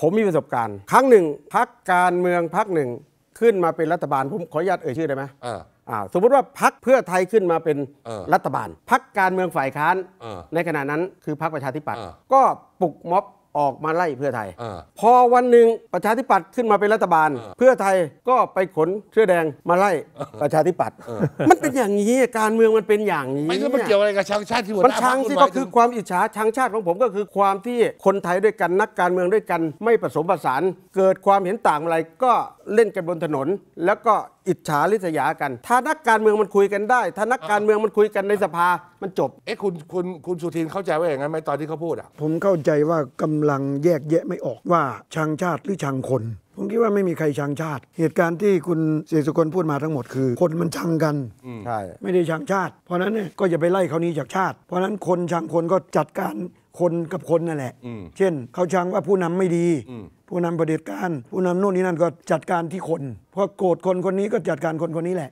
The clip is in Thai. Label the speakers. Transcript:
Speaker 1: ผมมีประสบการณ์ ครั้งหนึ่ง พักการเมืองพักหนึ่งขึ้นมาเป็นรัฐบาลผมขออนุญาตเอ่ยชื่อได้ไหมอ่าสมมติว่าพักเพื่อไทยขึ้นมาเป็นรัฐบาลพักการเมืองฝ่ายค้านในขณะนั้นคือพักประชาธิปัตย์ก็ปลุกม็อบออกมาไล่เพื่อไทยพอวันหนึ่งประชาธิปัตย์ขึ้นมาเป็นรัฐบาล เพื่อไทยก็ไปขนเสื้อแดงมาไล่ประชาธิปัตย์มันเป็นอย่างนี้การเมืองมันเป็นอย่างนี้ไม่ใช่มันเกี่ยวอะไรกับชางชาติที่หัวหน้ามันชางที่ก็คือความอิจฉาชางชาติของผมก็คือ ความที่คนไทยด้วยกัน นักการเมืองด้วยกันไม่ผสมผสานเกิดความเห็นต่างอะไรก็เล่นกันบนถนน แล้วก็อิจฉาริษยากัน ถ้านักการเมืองมันคุยกันได้ ถ้านักการเมืองมันคุยกันในสภามันจบ เอ๊ะ คุณคุณคุณสุทินเข้าใจว่าอย่างนั้นไหมตอนที่เขาพูดอ่ะ
Speaker 2: ผมเข้าใจว่ากำลังแยกแยะไม่ออกว่าชังชาติหรือชังคน ผมคิดว่าไม่มีใครชังชาติ เหตุการณ์ที่คุณเสกสกลพูดมาทั้งหมดคือ คนมันชังกันใช่ ไม่ได้ชังชาติ เพราะนั้นเนี่ยก็อย่าไปไล่เขานี้จากชาติ เพราะนั้นคนชังคนก็จัดการคนกับคนนั่นแหละ เช่นเขาชังว่าผู้นำไม่ดี ผู้นำประเด็จการ ผู้นำโน่นนี่นั่นก็จัดการที่คน เพราะโกรธคนคนนี้ก็จัดการคนคนนี้แหละ